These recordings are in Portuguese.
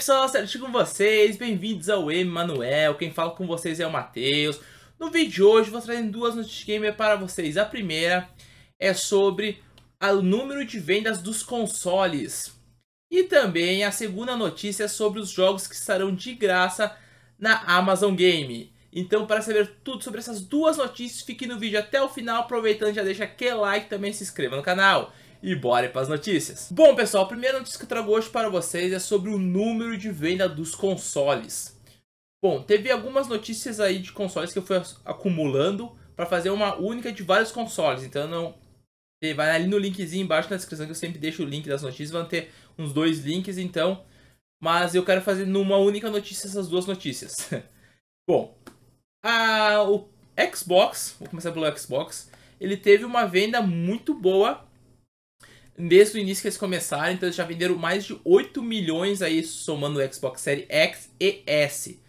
pessoal, certinho com vocês? Bem-vindos ao Emanuel, quem fala com vocês é o Matheus. No vídeo de hoje vou trazer duas notícias gamer para vocês. A primeira é sobre o número de vendas dos consoles. E também a segunda notícia é sobre os jogos que estarão de graça na Amazon Game. Então, para saber tudo sobre essas duas notícias, fique no vídeo até o final. Aproveitando, já deixa aquele like e também se inscreva no canal e bora para as notícias. Bom pessoal, a primeira notícia que eu trago hoje para vocês é sobre o número de venda dos consoles. Bom, teve algumas notícias aí de consoles que eu fui acumulando para fazer uma única de vários consoles, então não vai ali no linkzinho embaixo na descrição que eu sempre deixo o link das notícias, vão ter uns dois links então, mas eu quero fazer numa única notícia essas duas notícias. Bom, a, o Xbox, vou começar pelo Xbox, ele teve uma venda muito boa desde o início que eles começaram, então eles já venderam mais de 8 milhões aí, somando o Xbox Series X e S.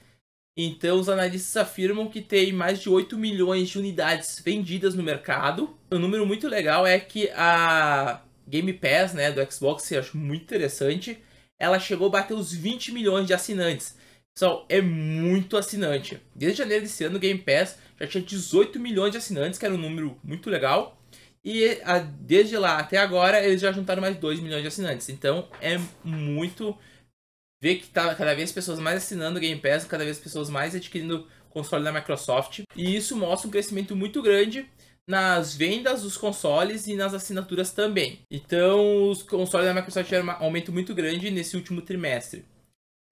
Então, os analistas afirmam que tem mais de 8 milhões de unidades vendidas no mercado. Um número muito legal é que a Game Pass né, do Xbox, que eu acho muito interessante, ela chegou a bater os 20 milhões de assinantes. Pessoal, é muito assinante. Desde janeiro desse ano, o Game Pass já tinha 18 milhões de assinantes, que era um número muito legal. E a, desde lá até agora, eles já juntaram mais 2 milhões de assinantes. Então é muito. Ver que tá cada vez pessoas mais assinando o Game Pass, cada vez pessoas mais adquirindo console da Microsoft. E isso mostra um crescimento muito grande nas vendas dos consoles e nas assinaturas também. Então, os consoles da Microsoft tiveram um aumento muito grande nesse último trimestre.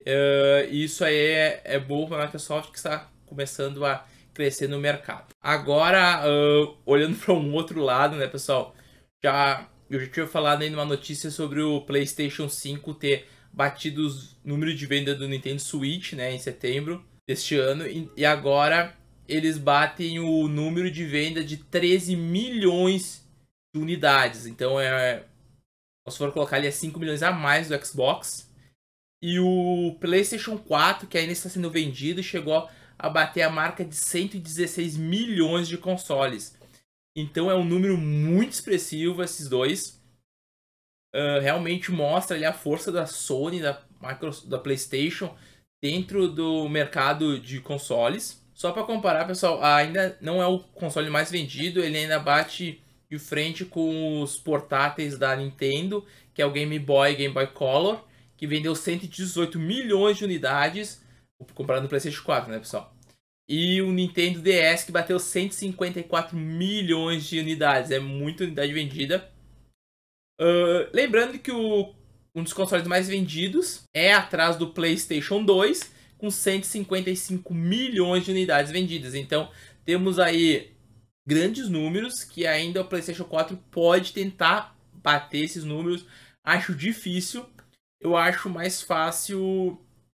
Uh, isso aí é, é bom para a Microsoft que está começando a crescer no mercado. Agora, uh, olhando para um outro lado, né, pessoal? Já eu já tinha falado aí numa notícia sobre o PlayStation 5 ter batido o número de venda do Nintendo Switch, né, em setembro deste ano, e agora eles batem o número de venda de 13 milhões de unidades. Então é se for colocar ali é 5 milhões a mais do Xbox. E o PlayStation 4, que ainda está sendo vendido, chegou a bater a marca de 116 milhões de consoles. Então é um número muito expressivo esses dois. Uh, realmente mostra ali a força da Sony, da, Microsoft, da PlayStation dentro do mercado de consoles. Só para comparar, pessoal, ainda não é o console mais vendido, ele ainda bate de frente com os portáteis da Nintendo, que é o Game Boy e Game Boy Color, que vendeu 118 milhões de unidades Comparando o PlayStation 4, né, pessoal? E o Nintendo DS que bateu 154 milhões de unidades. É muita unidade vendida. Uh, lembrando que o, um dos consoles mais vendidos é atrás do PlayStation 2, com 155 milhões de unidades vendidas. Então, temos aí grandes números que ainda o PlayStation 4 pode tentar bater esses números. Acho difícil. Eu acho mais fácil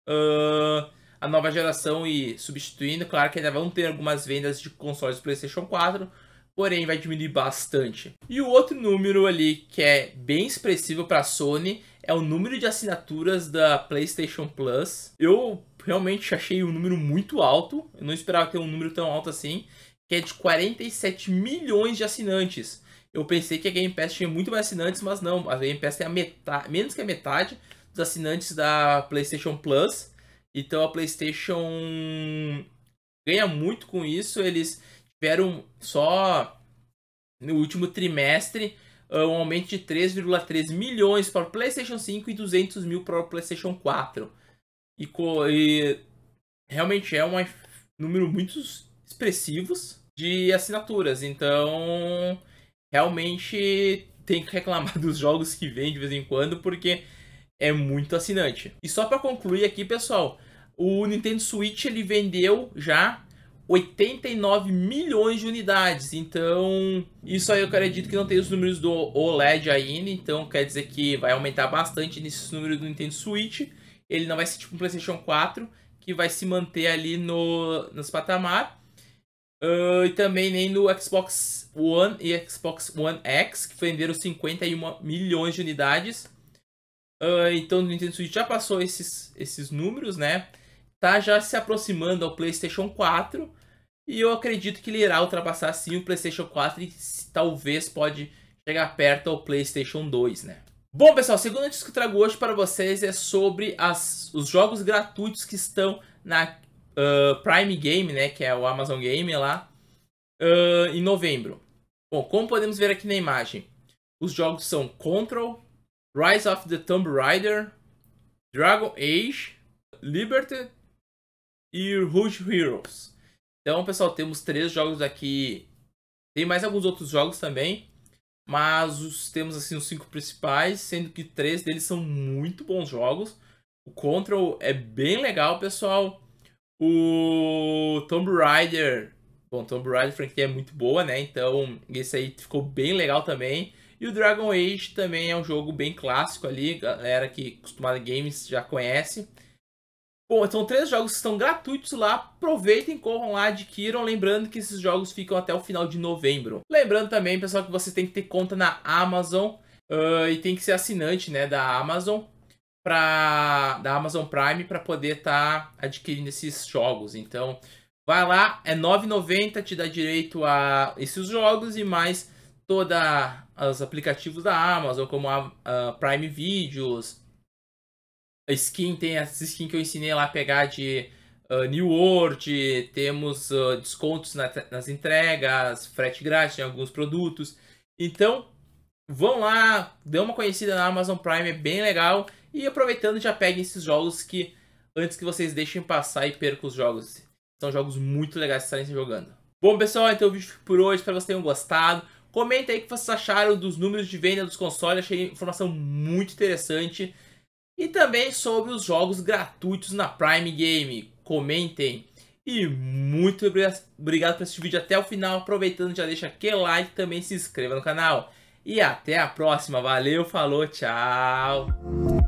uh, a nova geração e substituindo. Claro que ainda vão ter algumas vendas de consoles PlayStation 4, porém vai diminuir bastante. E o outro número ali que é bem expressivo para a Sony é o número de assinaturas da PlayStation Plus. Eu realmente achei um número muito alto, eu não esperava ter um número tão alto assim, que é de 47 milhões de assinantes. Eu pensei que a Game Pass tinha muito mais assinantes, mas não, a Game Pass tem a metade, menos que a metade dos assinantes da PlayStation Plus. Então a PlayStation ganha muito com isso. Eles tiveram só no último trimestre ah, um aumento de 3,3 milhões para o PlayStation 5 e 200 mil para o PlayStation 4. E, e realmente é um número muito expressivo de assinaturas. Então realmente tem que reclamar dos jogos que vem de vez em quando, porque é muito assinante. E só para concluir aqui, pessoal, o Nintendo Switch ele vendeu já 89 milhões de unidades. Então, isso aí eu acredito que não tem os números do OLED ainda. Então, quer dizer que vai aumentar bastante nesses números do Nintendo Switch. Ele não vai ser tipo um PlayStation 4, que vai se manter ali no, nos patamar. Uh, e também nem no Xbox One e Xbox One X, que venderam 51 milhões de unidades. Uh, então o Nintendo Switch já passou esses, esses números, né? Tá já se aproximando ao PlayStation 4. E eu acredito que ele irá ultrapassar sim o PlayStation 4 e talvez pode chegar perto ao PlayStation 2, né? Bom, pessoal, a segunda notícia que eu trago hoje para vocês é sobre as, os jogos gratuitos que estão na uh, Prime Game, né? Que é o Amazon Game lá, uh, em novembro. Bom, como podemos ver aqui na imagem, os jogos são Control, Rise of the Tomb Raider, Dragon Age, Liberty e Rouge Heroes. Então, pessoal, temos três jogos aqui. Tem mais alguns outros jogos também, mas os, temos assim os cinco principais, sendo que três deles são muito bons jogos. O Control é bem legal, pessoal. O Tomb Raider, bom, Tomb Raider franquia é muito boa, né? Então, esse aí ficou bem legal também. E o Dragon Age também é um jogo bem clássico ali, galera que acostumada a games já conhece. Bom, são três jogos que estão gratuitos lá, aproveitem, corram lá, adquiram, lembrando que esses jogos ficam até o final de novembro. Lembrando também, pessoal, que você tem que ter conta na Amazon uh, e tem que ser assinante né, da Amazon pra, da Amazon Prime para poder estar tá adquirindo esses jogos. Então, vai lá, é R$ 9,90, te dá direito a esses jogos e mais todos os aplicativos da Amazon, como a, a, Prime Videos, a skin, tem essa skin que eu ensinei lá a pegar de uh, New World, temos uh, descontos na, nas entregas, frete grátis em alguns produtos. Então, vão lá, dê uma conhecida na Amazon Prime, é bem legal. E aproveitando, já peguem esses jogos que antes que vocês deixem passar e percam os jogos. São jogos muito legais que estarem jogando. Bom, pessoal, então o vídeo por hoje. Espero que vocês tenham gostado. Comenta aí o que vocês acharam dos números de venda dos consoles, achei informação muito interessante. E também sobre os jogos gratuitos na Prime Game. Comentem. E muito obrigado por assistir o vídeo até o final. Aproveitando, já deixa aquele like também se inscreva no canal. E até a próxima. Valeu, falou, tchau!